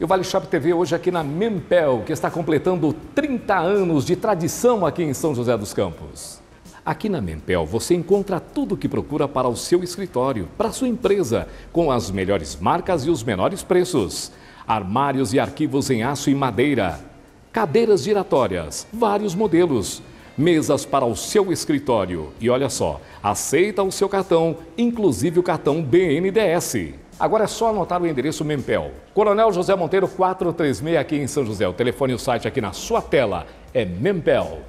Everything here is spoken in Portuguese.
E o Vale Shop TV hoje aqui na Mempel, que está completando 30 anos de tradição aqui em São José dos Campos. Aqui na Mempel você encontra tudo o que procura para o seu escritório, para a sua empresa, com as melhores marcas e os menores preços. Armários e arquivos em aço e madeira, cadeiras giratórias, vários modelos, mesas para o seu escritório. E olha só, aceita o seu cartão, inclusive o cartão BNDS. Agora é só anotar o endereço Mempel. Coronel José Monteiro 436 aqui em São José. O telefone e o site aqui na sua tela é Mempel.